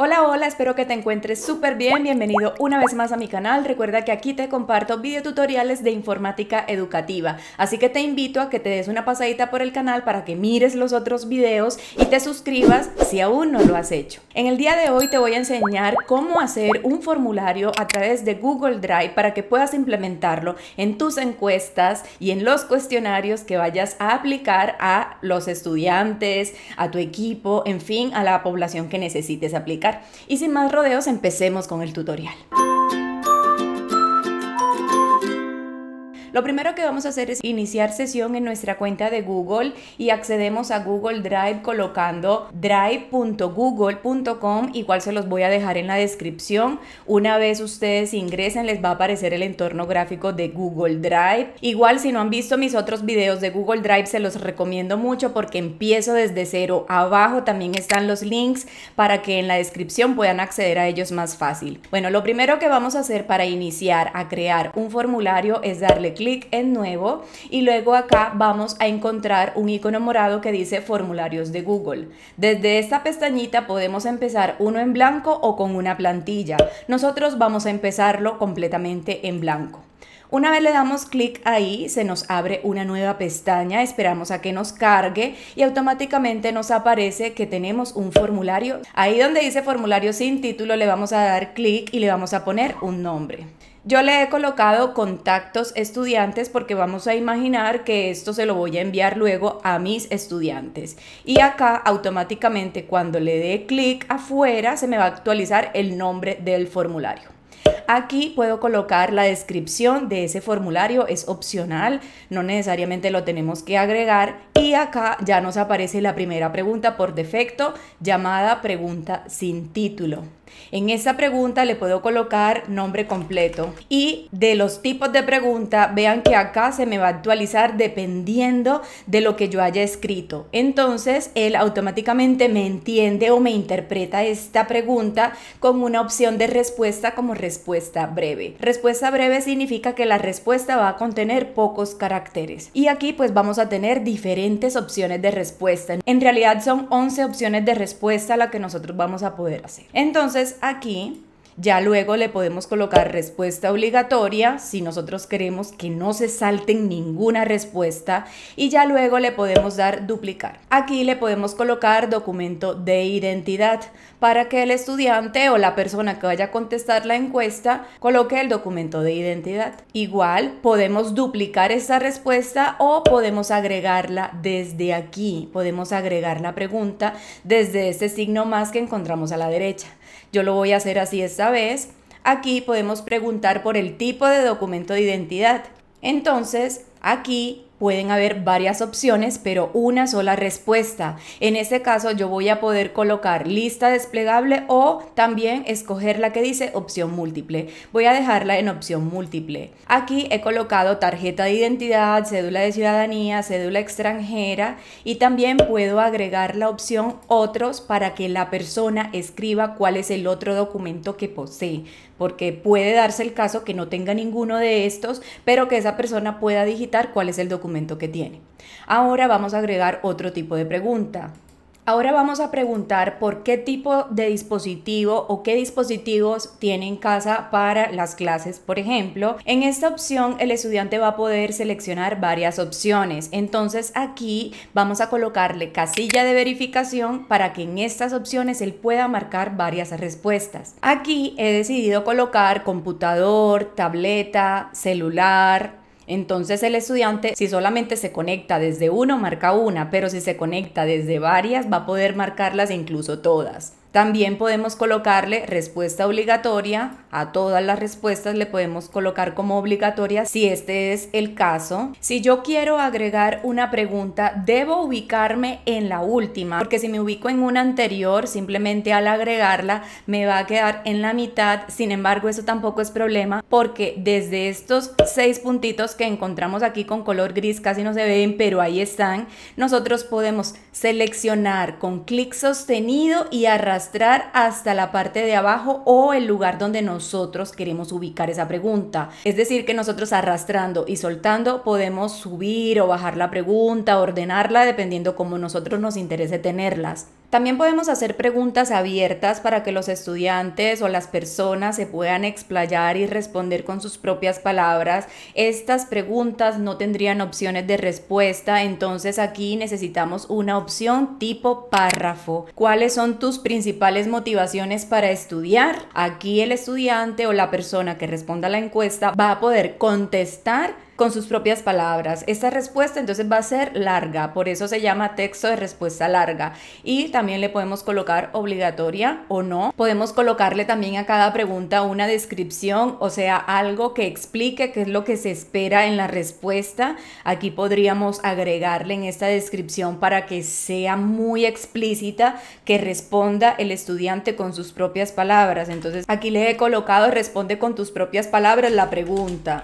Hola, hola, espero que te encuentres súper bien. Bienvenido una vez más a mi canal. Recuerda que aquí te comparto videotutoriales de informática educativa. Así que te invito a que te des una pasadita por el canal para que mires los otros videos y te suscribas si aún no lo has hecho. En el día de hoy te voy a enseñar cómo hacer un formulario a través de Google Drive para que puedas implementarlo en tus encuestas y en los cuestionarios que vayas a aplicar a los estudiantes, a tu equipo, en fin, a la población que necesites aplicar. Y sin más rodeos, empecemos con el tutorial. Lo primero que vamos a hacer es iniciar sesión en nuestra cuenta de Google y accedemos a Google Drive colocando drive.google.com, igual se los voy a dejar en la descripción. Una vez ustedes ingresen les va a aparecer el entorno gráfico de Google Drive. Igual si no han visto mis otros videos de Google Drive se los recomiendo mucho porque empiezo desde cero. Abajo también están los links para que en la descripción puedan acceder a ellos más fácil. Bueno, lo primero que vamos a hacer para iniciar a crear un formulario es darle clic en nuevo y luego acá vamos a encontrar un icono morado que dice formularios de Google. Desde esta pestañita podemos empezar uno en blanco o con una plantilla. Nosotros vamos a empezarlo completamente en blanco. Una vez le damos clic ahí, se nos abre una nueva pestaña, esperamos a que nos cargue y automáticamente nos aparece que tenemos un formulario. Ahí donde dice formulario sin título le vamos a dar clic y le vamos a poner un nombre. Yo le he colocado contactos estudiantes porque vamos a imaginar que esto se lo voy a enviar luego a mis estudiantes. Y acá automáticamente cuando le dé clic afuera se me va a actualizar el nombre del formulario. Aquí puedo colocar la descripción de ese formulario, es opcional, no necesariamente lo tenemos que agregar. Y acá ya nos aparece la primera pregunta por defecto, llamada pregunta sin título. En esta pregunta le puedo colocar nombre completo. Y de los tipos de pregunta, vean que acá se me va a actualizar dependiendo de lo que yo haya escrito. Entonces, él automáticamente me entiende o me interpreta esta pregunta con una opción de respuesta como respuesta respuesta breve. Respuesta breve significa que la respuesta va a contener pocos caracteres. Y aquí pues vamos a tener diferentes opciones de respuesta. En realidad son 11 opciones de respuesta la que nosotros vamos a poder hacer. Entonces aquí ya luego le podemos colocar respuesta obligatoria si nosotros queremos que no se salten ninguna respuesta y ya luego le podemos dar duplicar. Aquí le podemos colocar documento de identidad para que el estudiante o la persona que vaya a contestar la encuesta coloque el documento de identidad. Igual podemos duplicar esta respuesta o podemos agregarla desde aquí. Podemos agregar la pregunta desde este signo más que encontramos a la derecha. Yo lo voy a hacer así esta vez. Aquí podemos preguntar por el tipo de documento de identidad. Entonces, aquí Pueden haber varias opciones, pero una sola respuesta. En este caso yo voy a poder colocar lista desplegable o también escoger la que dice opción múltiple. Voy a dejarla en opción múltiple. Aquí he colocado tarjeta de identidad, cédula de ciudadanía, cédula extranjera y también puedo agregar la opción otros para que la persona escriba cuál es el otro documento que posee porque puede darse el caso que no tenga ninguno de estos, pero que esa persona pueda digitar cuál es el documento que tiene. Ahora vamos a agregar otro tipo de pregunta. Ahora vamos a preguntar por qué tipo de dispositivo o qué dispositivos tiene en casa para las clases, por ejemplo. En esta opción el estudiante va a poder seleccionar varias opciones. Entonces aquí vamos a colocarle casilla de verificación para que en estas opciones él pueda marcar varias respuestas. Aquí he decidido colocar computador, tableta, celular, entonces el estudiante, si solamente se conecta desde uno, marca una, pero si se conecta desde varias, va a poder marcarlas incluso todas. También podemos colocarle respuesta obligatoria, a todas las respuestas le podemos colocar como obligatoria si este es el caso. Si yo quiero agregar una pregunta, debo ubicarme en la última, porque si me ubico en una anterior, simplemente al agregarla me va a quedar en la mitad, sin embargo eso tampoco es problema, porque desde estos seis puntitos que encontramos aquí con color gris casi no se ven, pero ahí están, nosotros podemos seleccionar con clic sostenido y arrastrar arrastrar hasta la parte de abajo o el lugar donde nosotros queremos ubicar esa pregunta. Es decir, que nosotros arrastrando y soltando podemos subir o bajar la pregunta, ordenarla dependiendo cómo nosotros nos interese tenerlas. También podemos hacer preguntas abiertas para que los estudiantes o las personas se puedan explayar y responder con sus propias palabras. Estas preguntas no tendrían opciones de respuesta, entonces aquí necesitamos una opción tipo párrafo. ¿Cuáles son tus principales motivaciones para estudiar? Aquí el estudiante o la persona que responda a la encuesta va a poder contestar con sus propias palabras. Esta respuesta entonces va a ser larga, por eso se llama texto de respuesta larga. Y también le podemos colocar obligatoria o no. Podemos colocarle también a cada pregunta una descripción, o sea, algo que explique qué es lo que se espera en la respuesta. Aquí podríamos agregarle en esta descripción para que sea muy explícita, que responda el estudiante con sus propias palabras. Entonces aquí le he colocado responde con tus propias palabras la pregunta.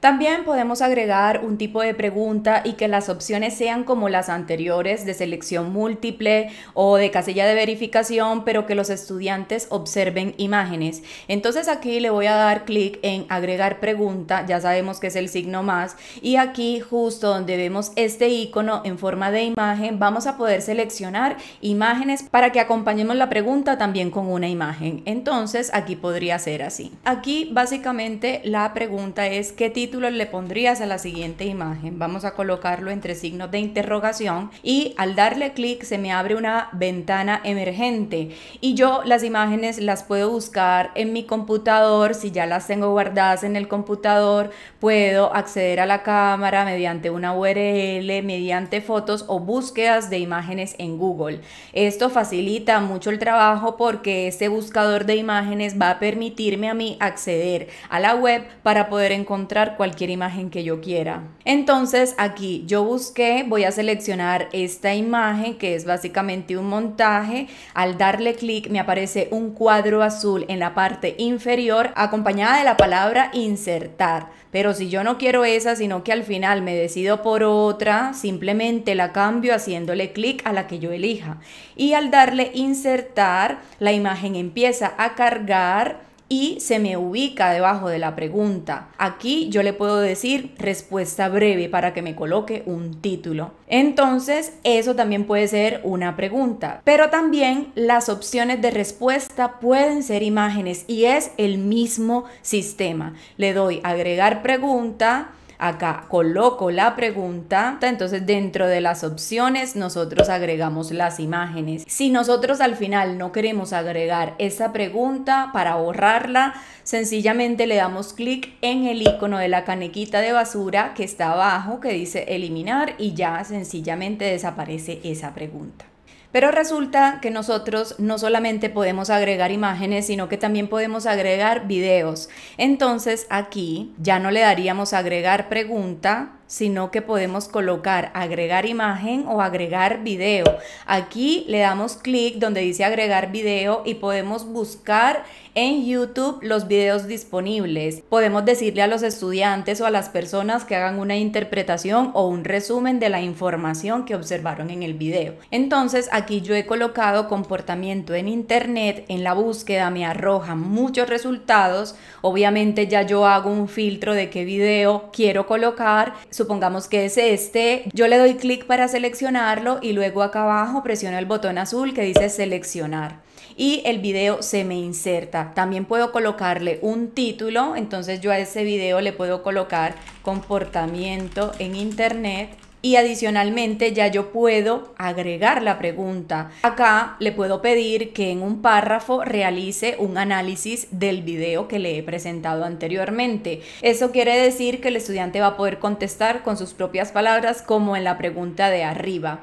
También podemos agregar un tipo de pregunta y que las opciones sean como las anteriores de selección múltiple o de casilla de verificación, pero que los estudiantes observen imágenes. Entonces aquí le voy a dar clic en agregar pregunta, ya sabemos que es el signo más, y aquí justo donde vemos este icono en forma de imagen, vamos a poder seleccionar imágenes para que acompañemos la pregunta también con una imagen. Entonces aquí podría ser así. Aquí básicamente la pregunta es qué título le pondrías a la siguiente imagen. Vamos a colocarlo entre signos de interrogación y al darle clic se me abre una ventana emergente y yo las imágenes las puedo buscar en mi computador. Si ya las tengo guardadas en el computador, puedo acceder a la cámara mediante una URL, mediante fotos o búsquedas de imágenes en Google. Esto facilita mucho el trabajo porque este buscador de imágenes va a permitirme a mí acceder a la web para poder encontrar cualquier imagen que yo quiera. Entonces aquí yo busqué, voy a seleccionar esta imagen que es básicamente un montaje. Al darle clic me aparece un cuadro azul en la parte inferior acompañada de la palabra insertar. Pero si yo no quiero esa, sino que al final me decido por otra, simplemente la cambio haciéndole clic a la que yo elija. Y al darle insertar, la imagen empieza a cargar y se me ubica debajo de la pregunta. Aquí yo le puedo decir respuesta breve para que me coloque un título. Entonces, eso también puede ser una pregunta. Pero también las opciones de respuesta pueden ser imágenes y es el mismo sistema. Le doy agregar pregunta, acá coloco la pregunta, entonces dentro de las opciones nosotros agregamos las imágenes. Si nosotros al final no queremos agregar esa pregunta para borrarla, sencillamente le damos clic en el icono de la canequita de basura que está abajo que dice eliminar y ya sencillamente desaparece esa pregunta. Pero resulta que nosotros no solamente podemos agregar imágenes, sino que también podemos agregar videos. Entonces aquí ya no le daríamos agregar pregunta sino que podemos colocar agregar imagen o agregar video. Aquí le damos clic donde dice agregar video y podemos buscar en YouTube los videos disponibles. Podemos decirle a los estudiantes o a las personas que hagan una interpretación o un resumen de la información que observaron en el video. Entonces aquí yo he colocado comportamiento en internet, en la búsqueda me arroja muchos resultados. Obviamente ya yo hago un filtro de qué video quiero colocar supongamos que es este, yo le doy clic para seleccionarlo y luego acá abajo presiono el botón azul que dice seleccionar y el video se me inserta. También puedo colocarle un título, entonces yo a ese video le puedo colocar comportamiento en internet y adicionalmente ya yo puedo agregar la pregunta. Acá le puedo pedir que en un párrafo realice un análisis del video que le he presentado anteriormente. Eso quiere decir que el estudiante va a poder contestar con sus propias palabras como en la pregunta de arriba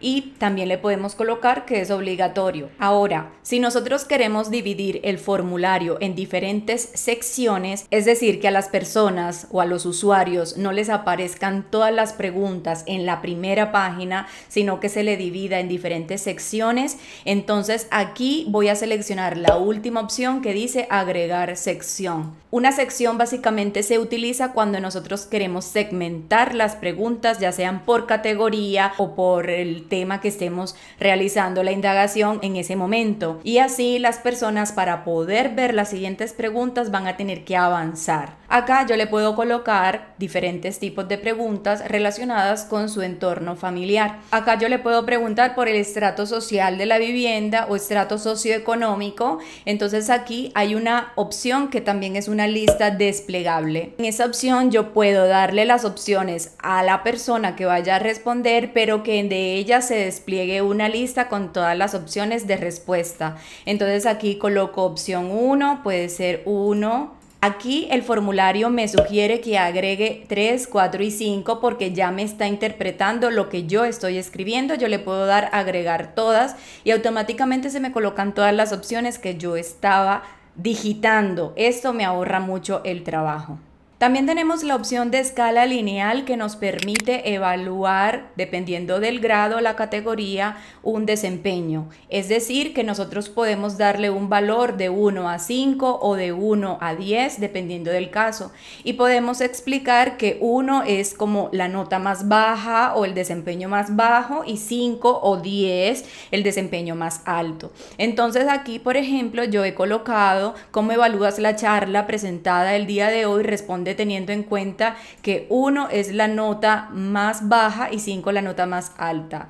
y también le podemos colocar que es obligatorio. Ahora, si nosotros queremos dividir el formulario en diferentes secciones, es decir, que a las personas o a los usuarios no les aparezcan todas las preguntas en la primera página, sino que se le divida en diferentes secciones, entonces aquí voy a seleccionar la última opción que dice agregar sección. Una sección básicamente se utiliza cuando nosotros queremos segmentar las preguntas, ya sean por categoría o por el tema que estemos realizando la indagación en ese momento. Y así las personas para poder ver las siguientes preguntas van a tener que avanzar. Acá yo le puedo colocar diferentes tipos de preguntas relacionadas con su entorno familiar. Acá yo le puedo preguntar por el estrato social de la vivienda o estrato socioeconómico. Entonces aquí hay una opción que también es una lista desplegable. En esa opción yo puedo darle las opciones a la persona que vaya a responder, pero que de ella se despliegue una lista con todas las opciones de respuesta. Entonces aquí coloco opción 1, puede ser 1, Aquí el formulario me sugiere que agregue 3, 4 y 5 porque ya me está interpretando lo que yo estoy escribiendo. Yo le puedo dar agregar todas y automáticamente se me colocan todas las opciones que yo estaba digitando. Esto me ahorra mucho el trabajo. También tenemos la opción de escala lineal que nos permite evaluar, dependiendo del grado o la categoría, un desempeño. Es decir, que nosotros podemos darle un valor de 1 a 5 o de 1 a 10, dependiendo del caso. Y podemos explicar que 1 es como la nota más baja o el desempeño más bajo y 5 o 10 el desempeño más alto. Entonces aquí, por ejemplo, yo he colocado cómo evalúas la charla presentada el día de hoy, responde teniendo en cuenta que 1 es la nota más baja y 5 la nota más alta.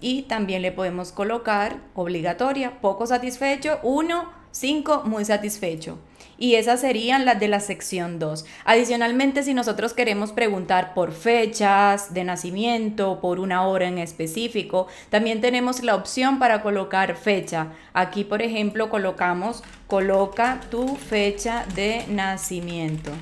Y también le podemos colocar obligatoria, poco satisfecho, 1, 5, muy satisfecho. Y esas serían las de la sección 2. Adicionalmente, si nosotros queremos preguntar por fechas de nacimiento, por una hora en específico, también tenemos la opción para colocar fecha. Aquí, por ejemplo, colocamos, coloca tu fecha de nacimiento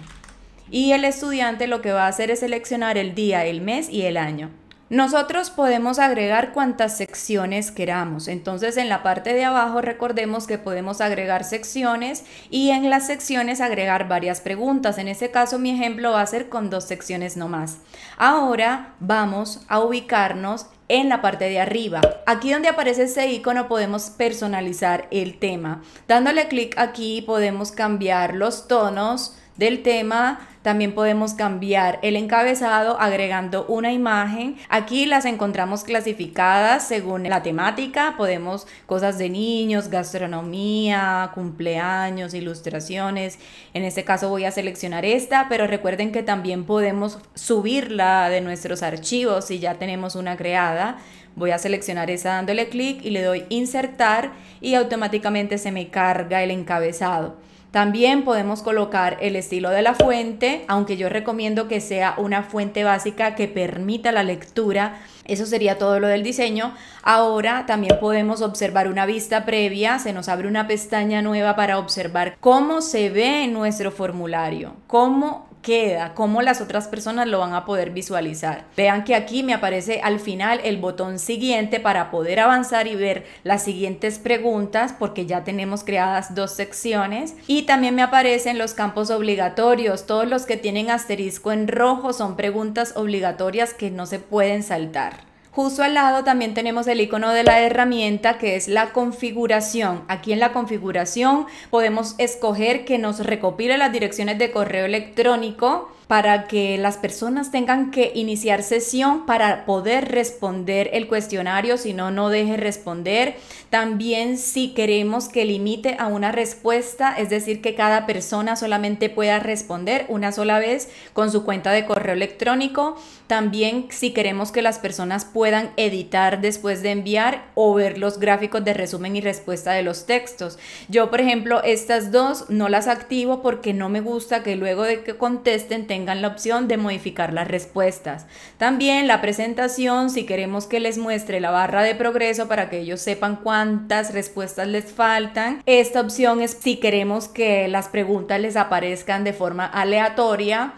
y el estudiante lo que va a hacer es seleccionar el día, el mes y el año. Nosotros podemos agregar cuantas secciones queramos. Entonces en la parte de abajo recordemos que podemos agregar secciones y en las secciones agregar varias preguntas. En este caso mi ejemplo va a ser con dos secciones nomás. Ahora vamos a ubicarnos en la parte de arriba. Aquí donde aparece ese icono podemos personalizar el tema. Dándole clic aquí podemos cambiar los tonos del tema, también podemos cambiar el encabezado agregando una imagen. Aquí las encontramos clasificadas según la temática. Podemos cosas de niños, gastronomía, cumpleaños, ilustraciones. En este caso voy a seleccionar esta, pero recuerden que también podemos subirla de nuestros archivos si ya tenemos una creada. Voy a seleccionar esa dándole clic y le doy insertar y automáticamente se me carga el encabezado. También podemos colocar el estilo de la fuente, aunque yo recomiendo que sea una fuente básica que permita la lectura. Eso sería todo lo del diseño. Ahora también podemos observar una vista previa, se nos abre una pestaña nueva para observar cómo se ve nuestro formulario, cómo queda, cómo las otras personas lo van a poder visualizar. Vean que aquí me aparece al final el botón siguiente para poder avanzar y ver las siguientes preguntas porque ya tenemos creadas dos secciones y también me aparecen los campos obligatorios. Todos los que tienen asterisco en rojo son preguntas obligatorias que no se pueden saltar. Justo al lado también tenemos el icono de la herramienta que es la configuración. Aquí en la configuración podemos escoger que nos recopile las direcciones de correo electrónico para que las personas tengan que iniciar sesión para poder responder el cuestionario, si no, no deje responder. También si queremos que limite a una respuesta, es decir, que cada persona solamente pueda responder una sola vez con su cuenta de correo electrónico. También si queremos que las personas puedan editar después de enviar o ver los gráficos de resumen y respuesta de los textos. Yo, por ejemplo, estas dos no las activo porque no me gusta que luego de que contesten tengan la opción de modificar las respuestas. También la presentación, si queremos que les muestre la barra de progreso para que ellos sepan cuántas respuestas les faltan. Esta opción es si queremos que las preguntas les aparezcan de forma aleatoria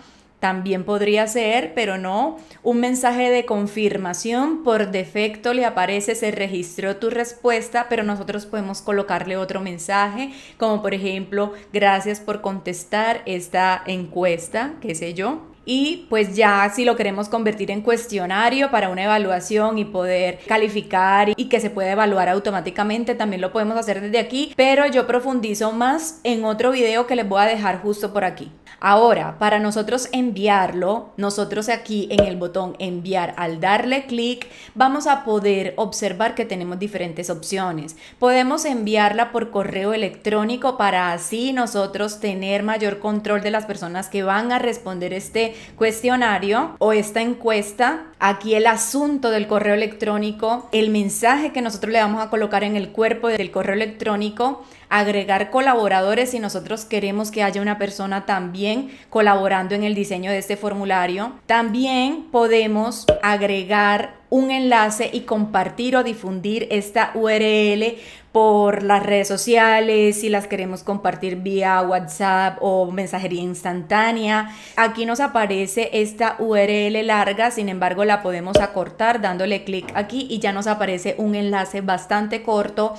también podría ser, pero no, un mensaje de confirmación. Por defecto le aparece, se registró tu respuesta, pero nosotros podemos colocarle otro mensaje, como por ejemplo, gracias por contestar esta encuesta, qué sé yo. Y pues ya si lo queremos convertir en cuestionario para una evaluación y poder calificar y que se pueda evaluar automáticamente, también lo podemos hacer desde aquí, pero yo profundizo más en otro video que les voy a dejar justo por aquí. Ahora, para nosotros enviarlo, nosotros aquí en el botón enviar, al darle clic, vamos a poder observar que tenemos diferentes opciones. Podemos enviarla por correo electrónico para así nosotros tener mayor control de las personas que van a responder este cuestionario o esta encuesta. Aquí el asunto del correo electrónico, el mensaje que nosotros le vamos a colocar en el cuerpo del correo electrónico agregar colaboradores si nosotros queremos que haya una persona también colaborando en el diseño de este formulario. También podemos agregar un enlace y compartir o difundir esta URL por las redes sociales, si las queremos compartir vía WhatsApp o mensajería instantánea. Aquí nos aparece esta URL larga, sin embargo la podemos acortar dándole clic aquí y ya nos aparece un enlace bastante corto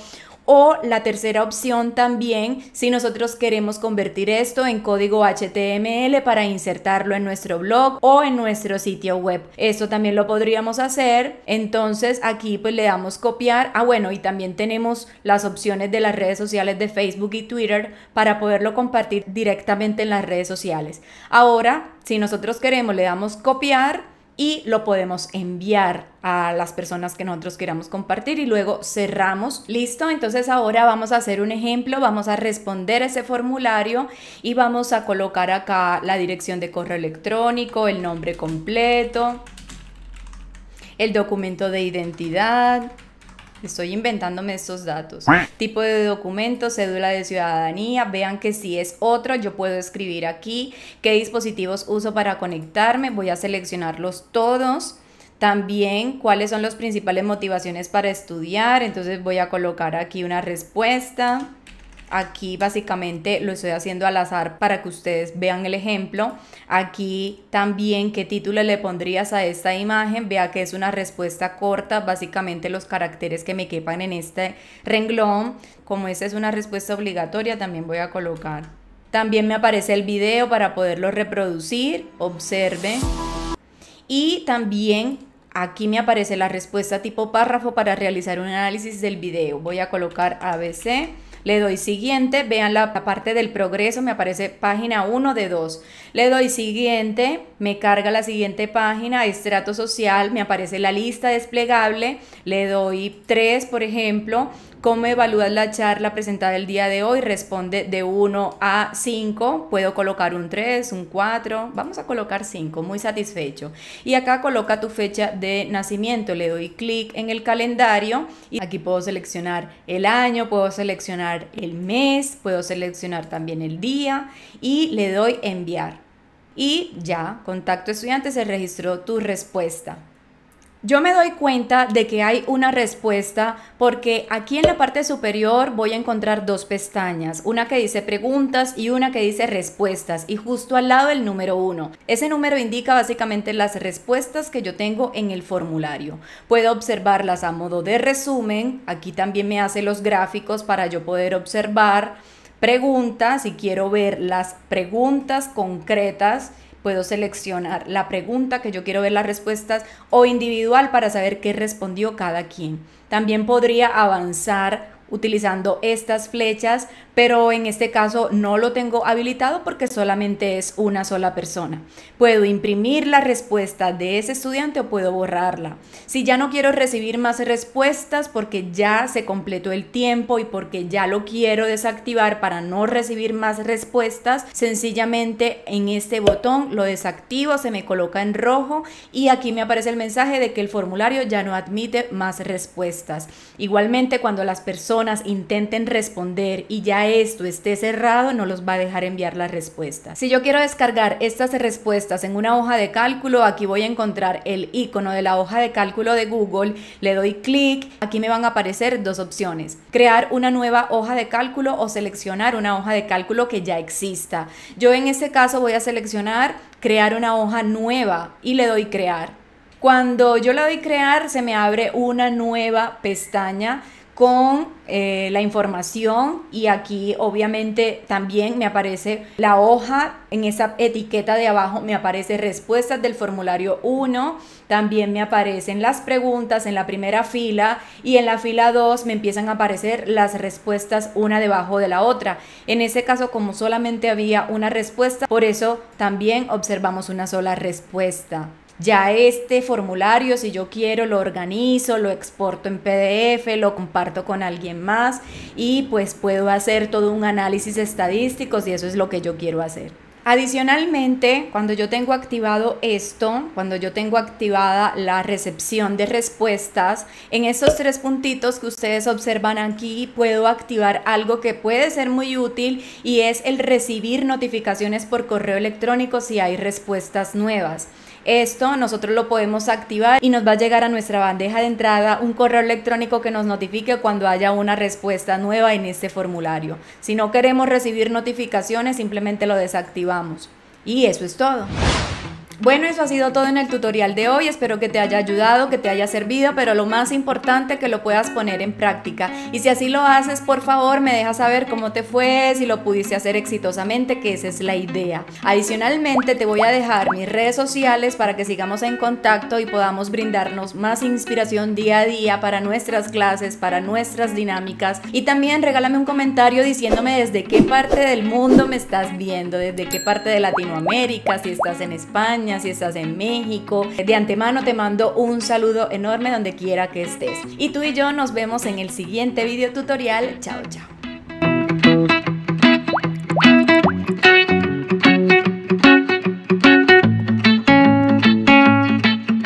o la tercera opción también, si nosotros queremos convertir esto en código HTML para insertarlo en nuestro blog o en nuestro sitio web. Esto también lo podríamos hacer. Entonces aquí pues le damos copiar. Ah, bueno, y también tenemos las opciones de las redes sociales de Facebook y Twitter para poderlo compartir directamente en las redes sociales. Ahora, si nosotros queremos, le damos copiar y lo podemos enviar a las personas que nosotros queramos compartir y luego cerramos. Listo, entonces ahora vamos a hacer un ejemplo, vamos a responder ese formulario y vamos a colocar acá la dirección de correo electrónico, el nombre completo, el documento de identidad, Estoy inventándome estos datos. Tipo de documento, cédula de ciudadanía. Vean que si es otro, yo puedo escribir aquí qué dispositivos uso para conectarme. Voy a seleccionarlos todos. También cuáles son las principales motivaciones para estudiar. Entonces voy a colocar aquí una respuesta. Aquí básicamente lo estoy haciendo al azar para que ustedes vean el ejemplo. Aquí también qué título le pondrías a esta imagen. Vea que es una respuesta corta, básicamente los caracteres que me quepan en este renglón. Como esta es una respuesta obligatoria, también voy a colocar. También me aparece el video para poderlo reproducir. Observe. Y también aquí me aparece la respuesta tipo párrafo para realizar un análisis del video. Voy a colocar ABC. Le doy siguiente, vean la parte del progreso, me aparece página 1 de 2. Le doy siguiente, me carga la siguiente página, estrato social, me aparece la lista desplegable, le doy 3, por ejemplo, cómo evalúas la charla presentada el día de hoy, responde de 1 a 5, puedo colocar un 3, un 4, vamos a colocar 5, muy satisfecho. Y acá coloca tu fecha de nacimiento, le doy clic en el calendario y aquí puedo seleccionar el año, puedo seleccionar el mes, puedo seleccionar también el día y le doy enviar y ya, contacto estudiante, se registró tu respuesta. Yo me doy cuenta de que hay una respuesta porque aquí en la parte superior voy a encontrar dos pestañas, una que dice preguntas y una que dice respuestas y justo al lado el número uno. Ese número indica básicamente las respuestas que yo tengo en el formulario. Puedo observarlas a modo de resumen, aquí también me hace los gráficos para yo poder observar preguntas si quiero ver las preguntas concretas, puedo seleccionar la pregunta que yo quiero ver las respuestas o individual para saber qué respondió cada quien. También podría avanzar utilizando estas flechas pero en este caso no lo tengo habilitado porque solamente es una sola persona. Puedo imprimir la respuesta de ese estudiante o puedo borrarla. Si ya no quiero recibir más respuestas porque ya se completó el tiempo y porque ya lo quiero desactivar para no recibir más respuestas, sencillamente en este botón lo desactivo, se me coloca en rojo y aquí me aparece el mensaje de que el formulario ya no admite más respuestas. Igualmente cuando las personas intenten responder y ya esto esté cerrado, no los va a dejar enviar la respuesta Si yo quiero descargar estas respuestas en una hoja de cálculo, aquí voy a encontrar el icono de la hoja de cálculo de Google, le doy clic, aquí me van a aparecer dos opciones, crear una nueva hoja de cálculo o seleccionar una hoja de cálculo que ya exista. Yo en este caso voy a seleccionar crear una hoja nueva y le doy crear. Cuando yo la doy crear, se me abre una nueva pestaña con eh, la información y aquí obviamente también me aparece la hoja, en esa etiqueta de abajo me aparece respuestas del formulario 1, también me aparecen las preguntas en la primera fila y en la fila 2 me empiezan a aparecer las respuestas una debajo de la otra. En ese caso como solamente había una respuesta, por eso también observamos una sola respuesta. Ya este formulario, si yo quiero, lo organizo, lo exporto en PDF, lo comparto con alguien más y pues puedo hacer todo un análisis estadístico si eso es lo que yo quiero hacer. Adicionalmente, cuando yo tengo activado esto, cuando yo tengo activada la recepción de respuestas, en esos tres puntitos que ustedes observan aquí puedo activar algo que puede ser muy útil y es el recibir notificaciones por correo electrónico si hay respuestas nuevas. Esto nosotros lo podemos activar y nos va a llegar a nuestra bandeja de entrada un correo electrónico que nos notifique cuando haya una respuesta nueva en este formulario. Si no queremos recibir notificaciones, simplemente lo desactivamos. Y eso es todo. Bueno, eso ha sido todo en el tutorial de hoy, espero que te haya ayudado, que te haya servido, pero lo más importante que lo puedas poner en práctica. Y si así lo haces, por favor me dejas saber cómo te fue, si lo pudiste hacer exitosamente, que esa es la idea. Adicionalmente te voy a dejar mis redes sociales para que sigamos en contacto y podamos brindarnos más inspiración día a día para nuestras clases, para nuestras dinámicas. Y también regálame un comentario diciéndome desde qué parte del mundo me estás viendo, desde qué parte de Latinoamérica, si estás en España si estás en México. De antemano te mando un saludo enorme donde quiera que estés. Y tú y yo nos vemos en el siguiente video tutorial. Chao, chao.